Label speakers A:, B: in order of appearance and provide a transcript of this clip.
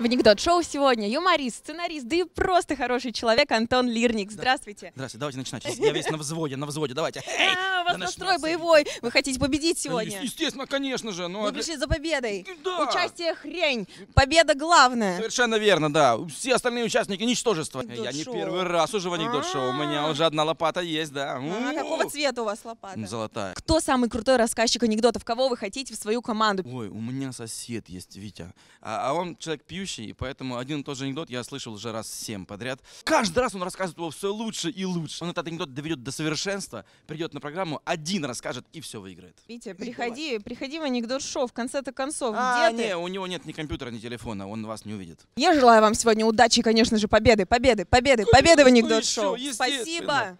A: в анекдот-шоу сегодня юморист, сценарист, да и просто хороший человек Антон Лирник. Здравствуйте.
B: Здравствуйте, давайте начинать. Сейчас я весь на взводе, на взводе, давайте. А, Эй, а, у вас да настрой
A: боевой, вы хотите победить сегодня?
B: Естественно, конечно же. Но... Вы пришли за
A: победой. Да. Участие хрень, победа главная.
B: Совершенно верно, да. Все остальные участники ничтожество. Я не первый раз уже в анекдот-шоу, у меня а. уже одна лопата есть, да. А
A: какого цвета у вас лопата? Золотая. Кто самый крутой рассказчик анекдотов? Кого вы хотите в свою команду?
B: Ой, у меня сосед есть, Витя. а, а он человек пьющий ведущий, и поэтому один и тот же анекдот я слышал уже раз семь подряд. Каждый раз он рассказывает его все лучше и лучше. Он этот анекдот доведет до совершенства, придет на программу, один расскажет и все выиграет.
A: Витя, приходи, приходи в анекдот шоу в конце-то
B: концов. А, Где не, ты? у него нет ни компьютера, ни телефона, он вас не увидит.
A: Я желаю вам сегодня удачи, конечно же, победы, победы, победы, победы в анекдот ну шоу. Спасибо.